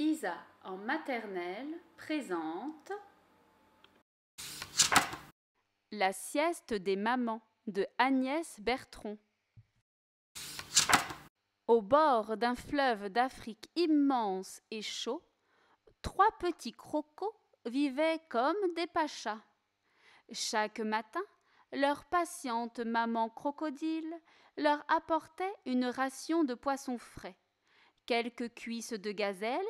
Isa en maternelle présente La sieste des mamans de Agnès Bertrand. Au bord d'un fleuve d'Afrique immense et chaud, trois petits crocos vivaient comme des pachas. Chaque matin, leur patiente maman crocodile leur apportait une ration de poissons frais, quelques cuisses de gazelle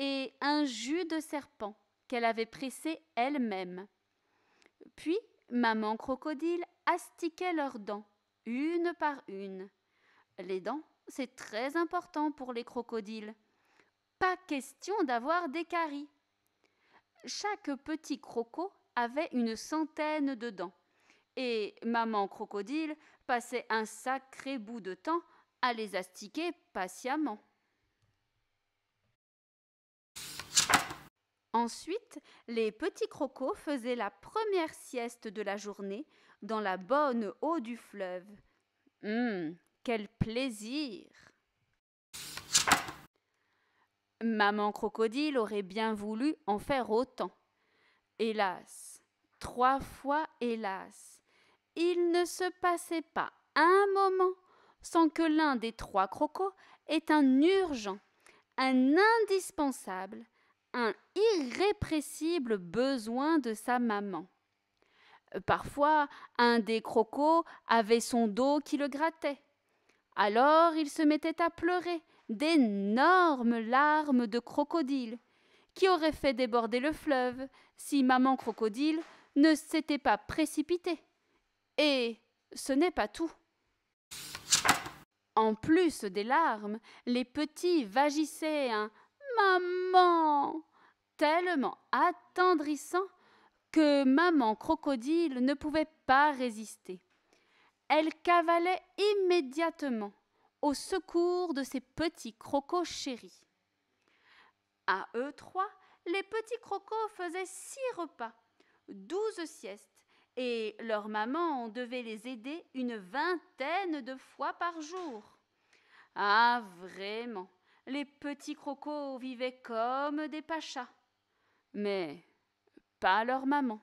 et un jus de serpent qu'elle avait pressé elle-même. Puis maman crocodile astiquait leurs dents, une par une. Les dents, c'est très important pour les crocodiles. Pas question d'avoir des caries. Chaque petit croco avait une centaine de dents. Et maman crocodile passait un sacré bout de temps à les astiquer patiemment. Ensuite, les petits crocos faisaient la première sieste de la journée dans la bonne eau du fleuve. Hum, quel plaisir Maman crocodile aurait bien voulu en faire autant. Hélas, trois fois hélas, il ne se passait pas un moment sans que l'un des trois crocos ait un urgent, un indispensable, un irrépressible besoin de sa maman. Euh, parfois, un des crocos avait son dos qui le grattait. Alors il se mettait à pleurer d'énormes larmes de crocodile, qui auraient fait déborder le fleuve si maman crocodile ne s'était pas précipitée. Et ce n'est pas tout. En plus des larmes, les petits vagissaient un hein, Maman tellement attendrissant que maman crocodile ne pouvait pas résister. Elle cavalait immédiatement au secours de ses petits crocos chéris. À eux trois, les petits crocos faisaient six repas, douze siestes, et leur maman devait les aider une vingtaine de fois par jour. Ah, vraiment, les petits crocos vivaient comme des pachas, mais pas leur maman.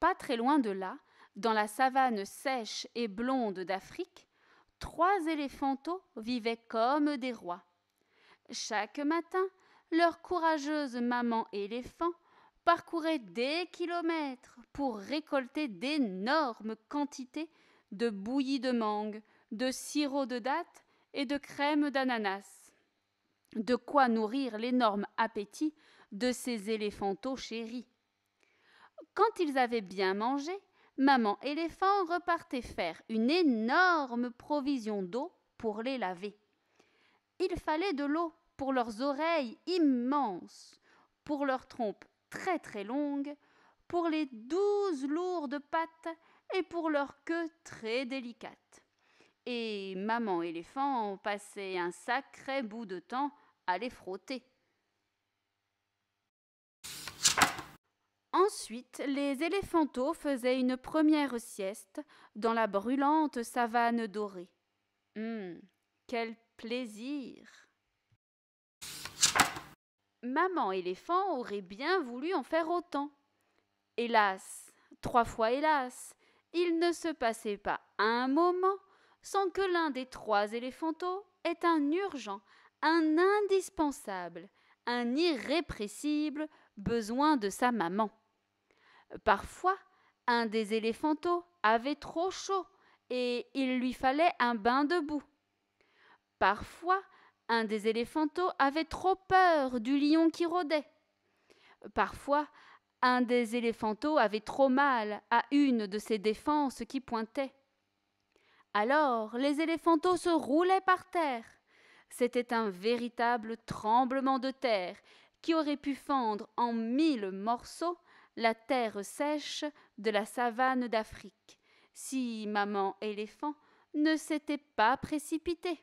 Pas très loin de là, dans la savane sèche et blonde d'Afrique, trois éléphantaux vivaient comme des rois. Chaque matin, leur courageuse maman éléphant parcourait des kilomètres pour récolter d'énormes quantités de bouillie de mangue, de sirop de date et de crème d'ananas. De quoi nourrir l'énorme appétit de ces éléphantaux chéris. Quand ils avaient bien mangé, maman éléphant repartait faire une énorme provision d'eau pour les laver. Il fallait de l'eau pour leurs oreilles immenses, pour leurs trompes très très longues, pour les douze lourdes pattes et pour leur queue très délicate et maman éléphant passait passé un sacré bout de temps à les frotter. Ensuite, les éléphanteaux faisaient une première sieste dans la brûlante savane dorée. Hum, quel plaisir Maman éléphant aurait bien voulu en faire autant. Hélas, trois fois hélas, il ne se passait pas un moment sans que l'un des trois éléphantaux ait un urgent, un indispensable, un irrépressible besoin de sa maman. Parfois, un des éléphantaux avait trop chaud et il lui fallait un bain de boue. Parfois, un des éléphantaux avait trop peur du lion qui rôdait. Parfois, un des éléphantaux avait trop mal à une de ses défenses qui pointait. Alors les éléphanteaux se roulaient par terre. C'était un véritable tremblement de terre qui aurait pu fendre en mille morceaux la terre sèche de la savane d'Afrique, si maman éléphant ne s'était pas précipitée.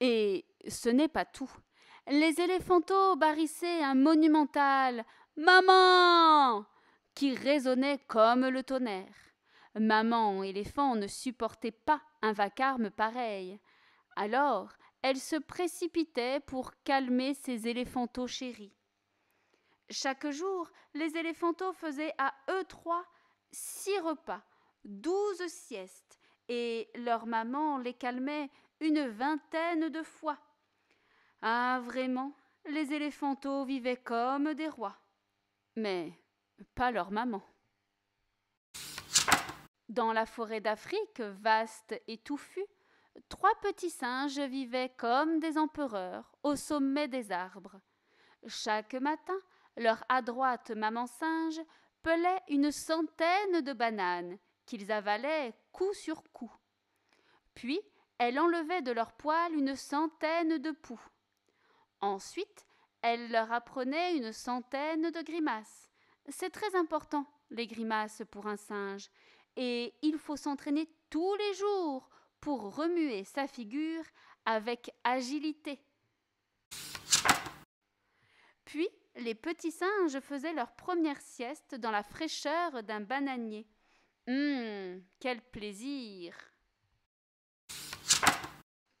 Et ce n'est pas tout. Les éléphantaux barrissaient un monumental Maman qui résonnait comme le tonnerre. Maman éléphant ne supportait pas un vacarme pareil. Alors, elle se précipitait pour calmer ses éléphantaux chéris. Chaque jour, les éléphantaux faisaient à eux trois six repas, douze siestes, et leur maman les calmait une vingtaine de fois. Ah, vraiment, les éléphantaux vivaient comme des rois. Mais pas leur maman. Dans la forêt d'Afrique, vaste et touffue, trois petits singes vivaient comme des empereurs au sommet des arbres. Chaque matin, leur adroite maman singe pelait une centaine de bananes qu'ils avalaient coup sur coup. Puis, elle enlevait de leur poil une centaine de poux. Ensuite, elle leur apprenait une centaine de grimaces. C'est très important, les grimaces pour un singe, et il faut s'entraîner tous les jours pour remuer sa figure avec agilité. Puis, les petits singes faisaient leur première sieste dans la fraîcheur d'un bananier. Hum, quel plaisir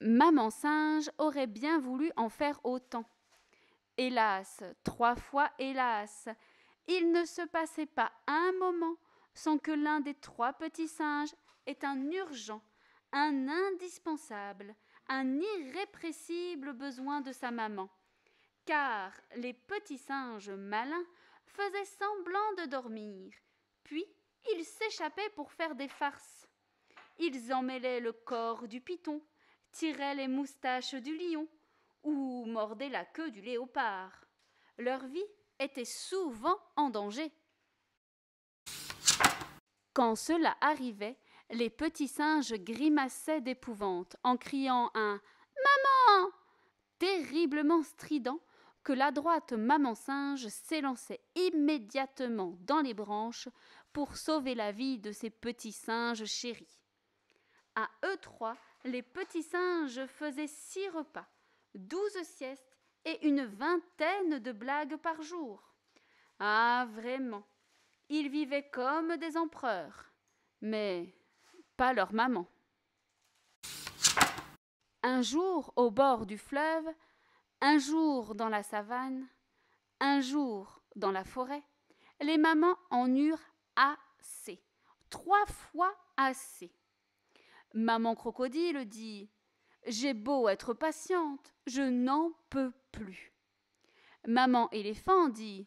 Maman singe aurait bien voulu en faire autant. Hélas, trois fois hélas, il ne se passait pas un moment sans que l'un des trois petits singes ait un urgent, un indispensable, un irrépressible besoin de sa maman. Car les petits singes malins faisaient semblant de dormir, puis ils s'échappaient pour faire des farces. Ils emmêlaient le corps du python, tiraient les moustaches du lion, ou mordaient la queue du léopard. Leur vie était souvent en danger. Quand cela arrivait, les petits singes grimaçaient d'épouvante en criant un Maman terriblement strident que la droite maman singe s'élançait immédiatement dans les branches pour sauver la vie de ses petits singes chéris. À eux trois, les petits singes faisaient six repas, douze siestes et une vingtaine de blagues par jour. Ah, vraiment, ils vivaient comme des empereurs, mais pas leur maman. Un jour au bord du fleuve, un jour dans la savane, un jour dans la forêt, les mamans en eurent assez, trois fois assez. Maman crocodile dit J'ai beau être patiente, je n'en peux plus. Maman éléphant dit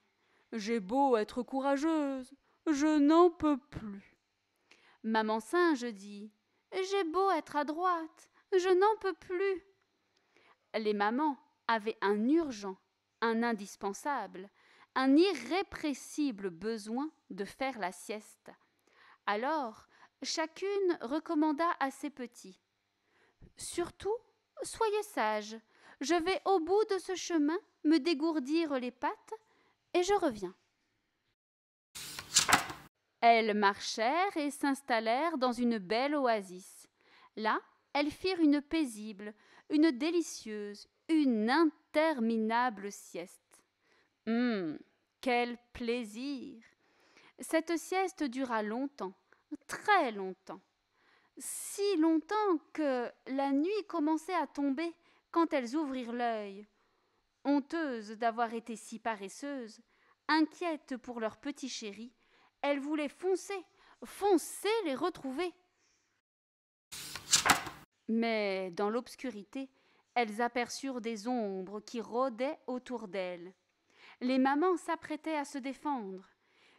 j'ai beau être courageuse, je n'en peux plus. Maman singe dit J'ai beau être à droite, je n'en peux plus. Les mamans avaient un urgent, un indispensable, un irrépressible besoin de faire la sieste. Alors, chacune recommanda à ses petits Surtout, soyez sages, je vais au bout de ce chemin me dégourdir les pattes et je reviens. Elles marchèrent et s'installèrent dans une belle oasis. Là, elles firent une paisible, une délicieuse, une interminable sieste. Hum, quel plaisir Cette sieste dura longtemps, très longtemps. Si longtemps que la nuit commençait à tomber quand elles ouvrirent l'œil. Honteuses d'avoir été si paresseuses, inquiètes pour leur petit chéri, elles voulaient foncer, foncer les retrouver. Mais dans l'obscurité, elles aperçurent des ombres qui rôdaient autour d'elles. Les mamans s'apprêtaient à se défendre,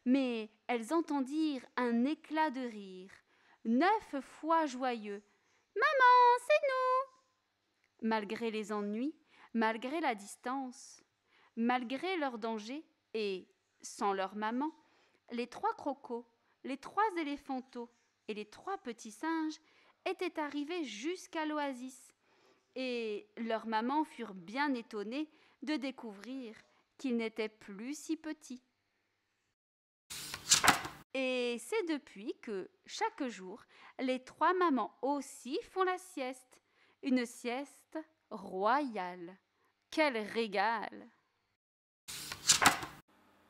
mais elles entendirent un éclat de rire, neuf fois joyeux. Maman, c'est nous. Malgré les ennuis, malgré la distance, malgré leurs dangers et sans leur maman, les trois crocos, les trois éléphantaux et les trois petits singes étaient arrivés jusqu'à l'oasis, et leurs mamans furent bien étonnées de découvrir qu'ils n'étaient plus si petits. Et c'est depuis que, chaque jour, les trois mamans aussi font la sieste, une sieste royale. Quel régal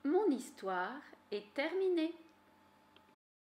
Mon histoire est terminée.